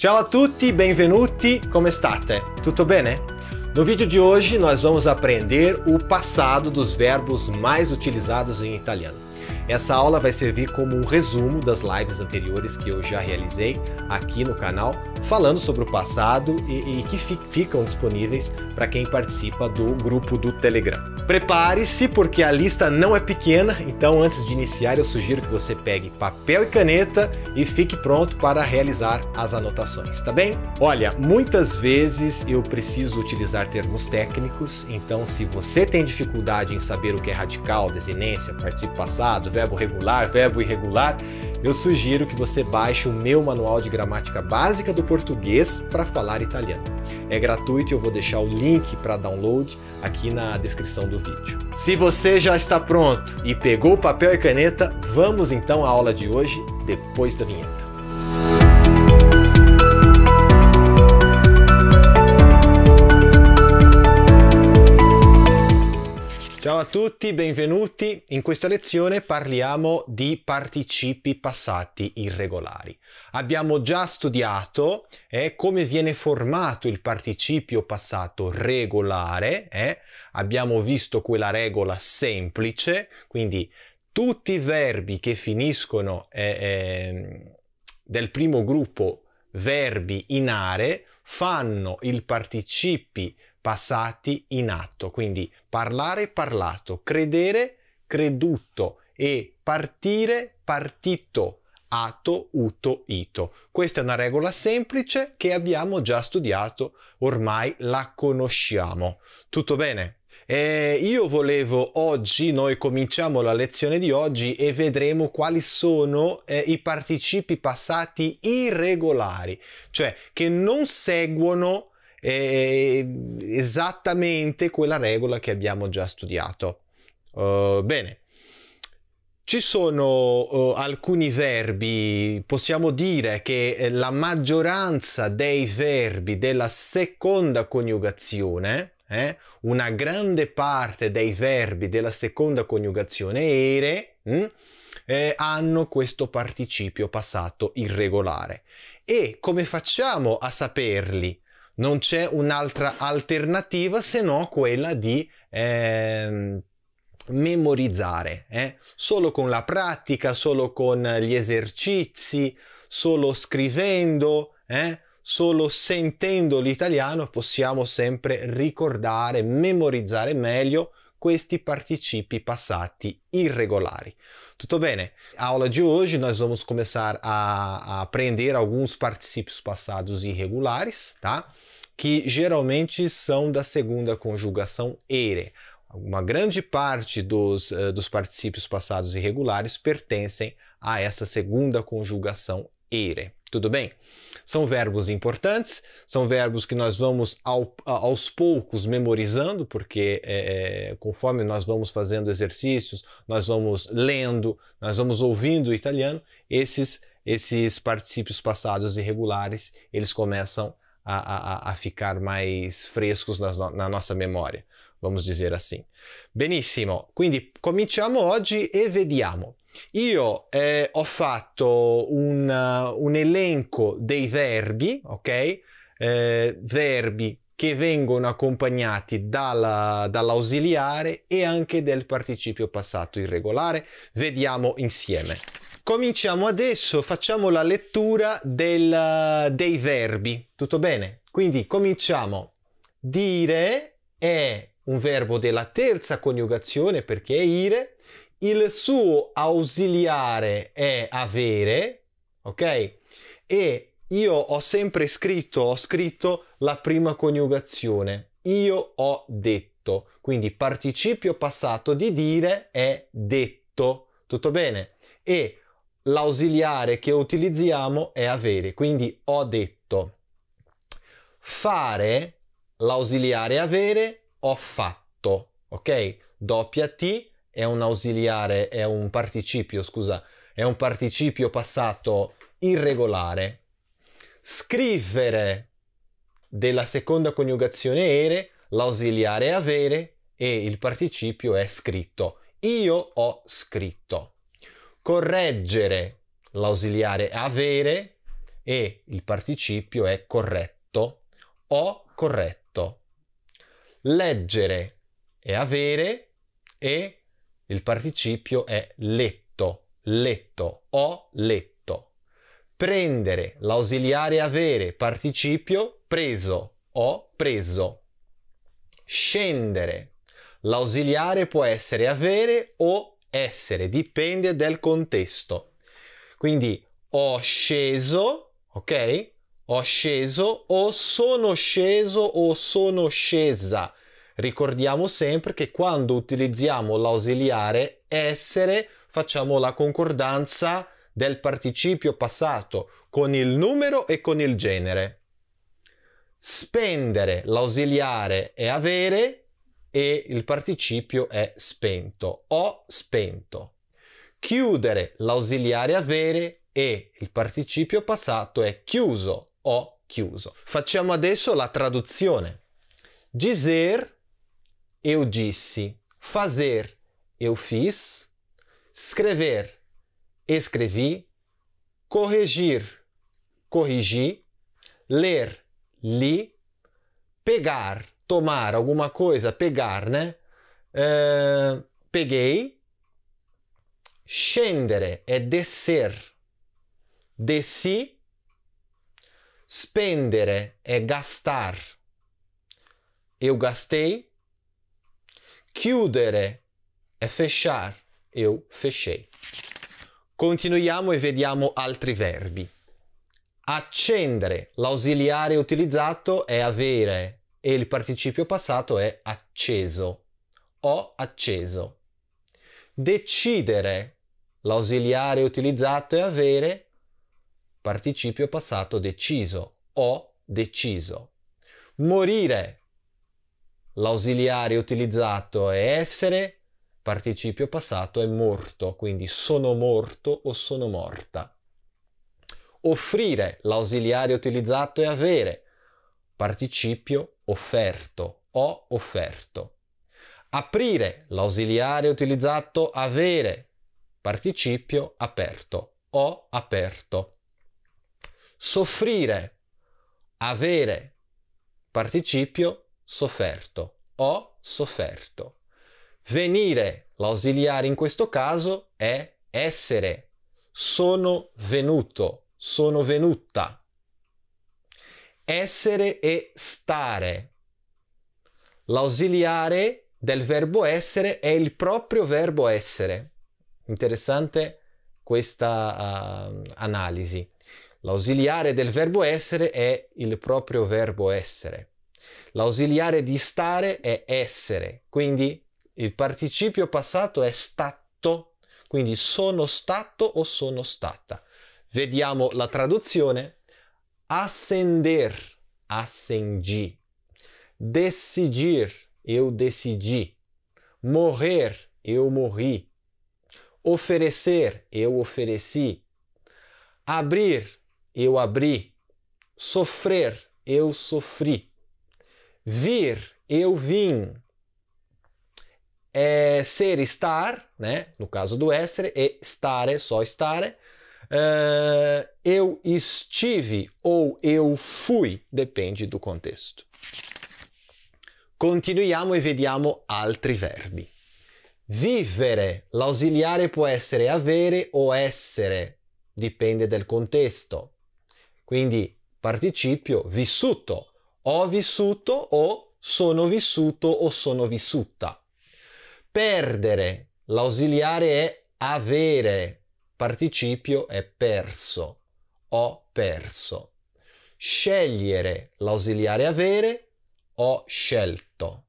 Ciao a tutti, benvenuti, come state? Tutto bene? No vídeo de hoje nós vamos aprender o passado dos verbos mais utilizados em italiano. Essa aula vai servir como um resumo das lives anteriores que eu já realizei aqui no canal falando sobre o passado e, e que fi ficam disponíveis para quem participa do grupo do Telegram. Prepare-se porque a lista não é pequena, então antes de iniciar eu sugiro que você pegue papel e caneta e fique pronto para realizar as anotações, tá bem? Olha, muitas vezes eu preciso utilizar termos técnicos, então se você tem dificuldade em saber o que é radical, desinência, participo passado, verbo regular, verbo irregular, eu sugiro que você baixe o meu manual de gramática básica do português para falar italiano. É gratuito e eu vou deixar o link para download aqui na descrição do vídeo. Se você já está pronto e pegou papel e caneta, vamos então à aula de hoje depois da vinheta. Ciao a tutti, benvenuti. In questa lezione parliamo di participi passati irregolari. Abbiamo già studiato eh, come viene formato il participio passato regolare. Eh? Abbiamo visto quella regola semplice, quindi tutti i verbi che finiscono eh, ehm, del primo gruppo verbi in are fanno il participi passato passati in atto. Quindi parlare parlato, credere creduto e partire partito, atto, uto ito. Questa è una regola semplice che abbiamo già studiato, ormai la conosciamo. Tutto bene? Eh, io volevo oggi, noi cominciamo la lezione di oggi e vedremo quali sono eh, i participi passati irregolari, cioè che non seguono è esattamente quella regola che abbiamo già studiato. Uh, bene, ci sono uh, alcuni verbi, possiamo dire che eh, la maggioranza dei verbi della seconda coniugazione, eh, una grande parte dei verbi della seconda coniugazione ere, mh, hm, eh, hanno questo participio passato irregolare. E come facciamo a saperli? non c'è un'altra alternativa se no quella di eh, memorizzare, eh? solo con la pratica, solo con gli esercizi, solo scrivendo, eh? solo sentendo l'italiano possiamo sempre ricordare, memorizzare meglio questi participi passati irregolares. Tudo bem? A aula de hoje nós vamos começar a, a aprender alguns participios passados irregulares, tá? Que geralmente são da segunda conjugação ere. Uma grande parte dos, uh, dos passados irregulares pertencem a essa segunda conjugação ire. Tudo bem? São verbos importantes, são verbos que nós vamos ao, aos poucos memorizando, porque é, é, conforme nós vamos fazendo exercícios, nós vamos lendo, nós vamos ouvindo o italiano, esses, esses particípios passados irregulares, eles começam a, a, a ficar mais frescos na, na nossa memória, vamos dizer assim. Benissimo, quindi cominciamo oggi e vediamo. Io eh, ho fatto un, uh, un, elenco dei verbi, ok? Eh, verbi che vengono accompagnati dalla, dall'ausiliare e anche del participio passato irregolare. Vediamo insieme. Cominciamo adesso, facciamo la lettura del, dei verbi, tutto bene? Quindi cominciamo. Dire è un verbo della terza coniugazione perché è ire, il suo ausiliare è avere, ok? E io ho sempre scritto, ho scritto la prima coniugazione. Io ho detto. Quindi participio passato di dire è detto. Tutto bene? E l'ausiliare che utilizziamo è avere, quindi ho detto. Fare, l'ausiliare avere, ho fatto, ok? Doppia T, è un ausiliare, è un participio, scusa, è un participio passato irregolare. Scrivere della seconda coniugazione ere, l'ausiliare è avere e il participio è scritto. Io ho scritto. Correggere, l'ausiliare è avere e il participio è corretto. Ho corretto. Leggere è avere e il participio è letto, letto, ho letto. Prendere, l'ausiliare avere, participio, preso, ho preso. Scendere, l'ausiliare può essere avere o essere, dipende dal contesto. Quindi ho sceso, ok? Ho sceso o sono sceso o sono scesa. Ricordiamo sempre che quando utilizziamo l'ausiliare essere facciamo la concordanza del participio passato con il numero e con il genere. Spendere, l'ausiliare è avere e il participio è spento. Ho spento. Chiudere, l'ausiliare avere e il participio passato è chiuso. Ho chiuso. Facciamo adesso la traduzione. Dizer eu disse. Fazer, eu fiz. Escrever, escrevi. Corrigir, corrigi. Ler, li. Pegar, tomar alguma coisa, pegar, né? Uh, peguei. Scendere é descer. Desci. Spendere é gastar. Eu gastei. Chiudere è fechar. Eu fechei. Continuiamo e vediamo altri verbi. Accendere, l'ausiliare utilizzato è avere e il participio passato è acceso. Ho acceso. Decidere, l'ausiliare utilizzato è avere, participio passato deciso. Ho deciso. Morire, L'ausiliare utilizzato è essere, participio passato è morto, quindi sono morto o sono morta. Offrire, l'ausiliare utilizzato è avere, participio offerto, ho offerto. Aprire, l'ausiliare utilizzato avere, participio aperto, ho aperto. Soffrire, avere, participio sofferto, ho sofferto. Venire, l'ausiliare in questo caso, è essere. Sono venuto, sono venuta. Essere e stare. L'ausiliare del verbo essere è il proprio verbo essere. Interessante questa uh, analisi. L'ausiliare del verbo essere è il proprio verbo essere. L'ausiliare di stare è essere, quindi il participio passato è stato, quindi sono stato o sono stata. Vediamo la traduzione. Ascender, ascengi. Decidir, eu decidi. Morrer, eu morri. Oferecer, eu ofereci. Abrir, eu abri. Sofrer, eu sofri vir, eu vim. É ser, estar, né? No caso do essere, e stare, só stare. Uh, eu estive ou eu fui, depende do contexto. Continuiamo e vediamo altri verbi. Vivere, l'ausiliare può essere avere o essere, dipende dal contesto. Quindi participio vissuto, ho vissuto o sono vissuto o sono vissuta. Perdere, l'ausiliare è avere, participio è perso, ho perso. Scegliere, l'ausiliare avere, ho scelto.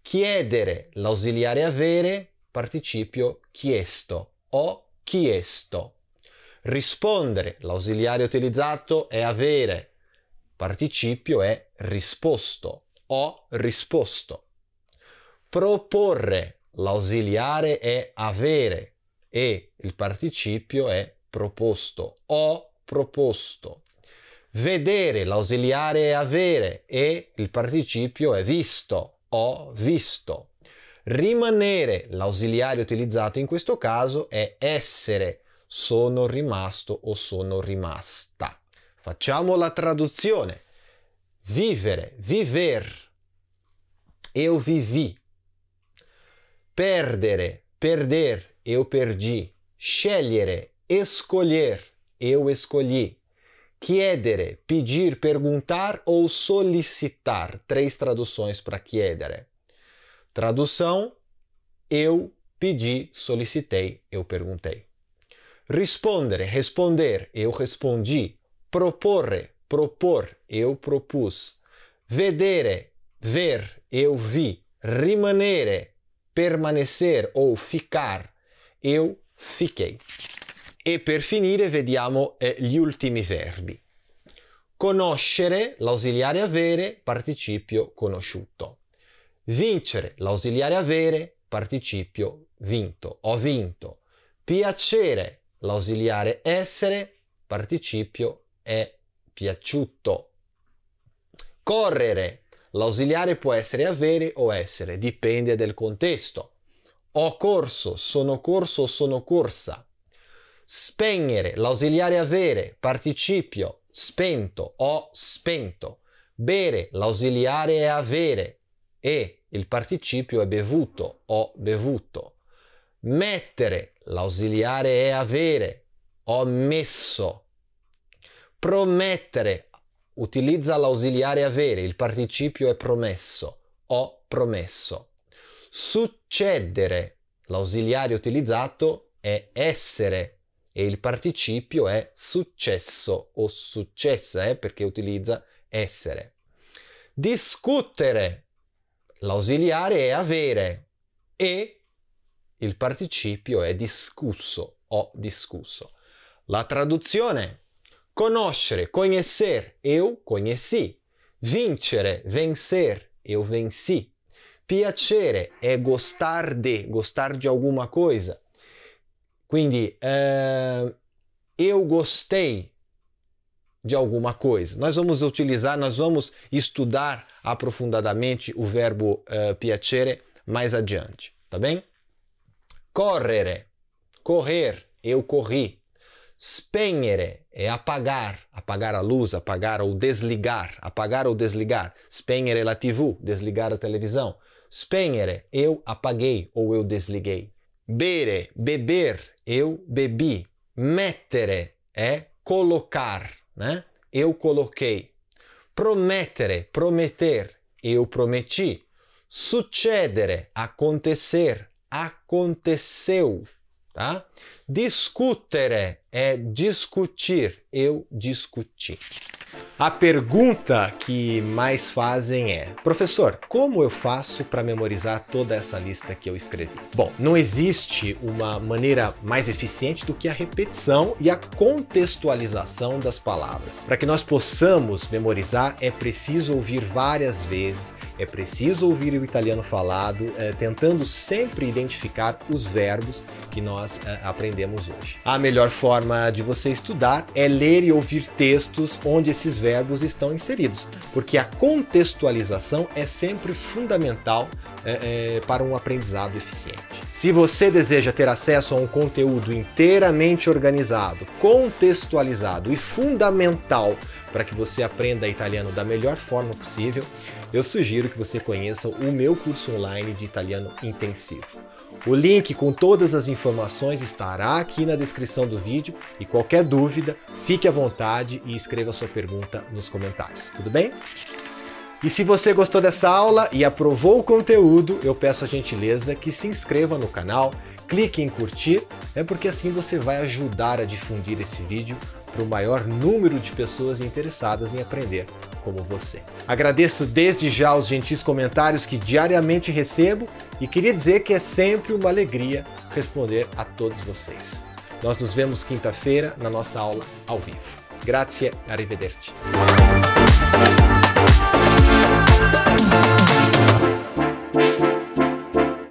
Chiedere, l'ausiliare avere, participio chiesto, ho chiesto. Rispondere, l'ausiliare utilizzato è avere, Participio è risposto, ho risposto. Proporre, l'ausiliare è avere e il participio è proposto, ho proposto. Vedere, l'ausiliare è avere e il participio è visto, ho visto. Rimanere, l'ausiliare utilizzato in questo caso è essere, sono rimasto o sono rimasta. Facciamo la traduzione. Vivere, viver. Eu vivi. Perdere, perder. Eu perdi. Scegliere, escolher. Eu escolhi. Chiedere, pedir, perguntar ou solicitar. Três traduções para chiedere. Tradução: Eu pedi, solicitei, eu perguntei. Respondere, responder. Eu respondi, proporre, propor, eu propus, vedere, ver, eu vi, rimanere, permanecer ou ficar, eu fiquei. E per finire vediamo eh, gli ultimi verbi. Conoscere, l'ausiliare avere, participio conosciuto. Vincere, l'ausiliare avere, participio vinto, ho vinto. Piacere, l'ausiliare essere, participio è piaciuto. Correre. L'ausiliare può essere avere o essere, dipende dal contesto. Ho corso, sono corso o sono corsa. Spegnere, l'ausiliare avere, participio, spento, ho spento. Bere, l'ausiliare è avere e il participio è bevuto, ho bevuto. Mettere, l'ausiliare è avere, ho messo promettere. Utilizza l'ausiliare avere, il participio è promesso. Ho promesso. Succedere, l'ausiliare utilizzato è essere e il participio è successo o successa, eh, perché utilizza essere. Discutere, l'ausiliare è avere e il participio è discusso ho discusso. La traduzione è Conoscere, conhecer, eu conheci. Vincere, vencer, eu venci. Piacere é gostar de, gostar de alguma coisa. Quindi, uh, eu gostei de alguma coisa. Nós vamos utilizar, nós vamos estudar aprofundadamente o verbo uh, piacere mais adiante, tá bem? Correre, correr, eu corri. Spengere é apagar, apagar a luz, apagar ou desligar, apagar ou desligar. Spengere la TV, desligar a televisão. Spengere, eu apaguei ou eu desliguei. Bere, beber, eu bebi. Mettere é colocar, né? Eu coloquei. Promettere, prometer, eu prometi. Succedere, acontecer, aconteceu tá? Discutere é discutir, eu discuti. A pergunta que mais fazem é: professor, como eu faço para memorizar toda essa lista que eu escrevi? Bom, não existe uma maneira mais eficiente do que a repetição e a contextualização das palavras. Para que nós possamos memorizar, é preciso ouvir várias vezes, é preciso ouvir o italiano falado, é, tentando sempre identificar os verbos que nós é, aprendemos hoje. A melhor forma de você estudar é ler e ouvir textos onde esses verbos estão inseridos, porque a contextualização é sempre fundamental é, é para um aprendizado eficiente. Se você deseja ter acesso a um conteúdo inteiramente organizado, contextualizado e fundamental para que você aprenda italiano da melhor forma possível, eu sugiro que você conheça o meu curso online de italiano intensivo. O link com todas as informações estará aqui na descrição do vídeo e qualquer dúvida, fique à vontade e escreva sua pergunta nos comentários, tudo bem? E se você gostou dessa aula e aprovou o conteúdo, eu peço a gentileza que se inscreva no canal, clique em curtir, é porque assim você vai ajudar a difundir esse vídeo para o maior número de pessoas interessadas em aprender como você. Agradeço desde já os gentis comentários que diariamente recebo e queria dizer que é sempre uma alegria responder a todos vocês. Nós nos vemos quinta-feira na nossa aula ao vivo. Grazie, arrivederci.